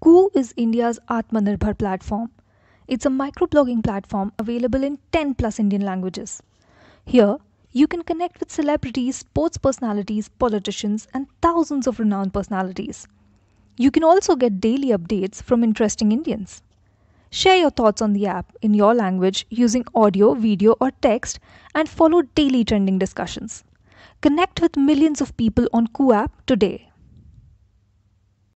Koo is India's Atmanirbhar platform. It's a microblogging platform available in 10 plus Indian languages. Here, you can connect with celebrities, sports personalities, politicians, and thousands of renowned personalities. You can also get daily updates from interesting Indians. Share your thoughts on the app in your language using audio, video, or text and follow daily trending discussions. Connect with millions of people on Koo app today.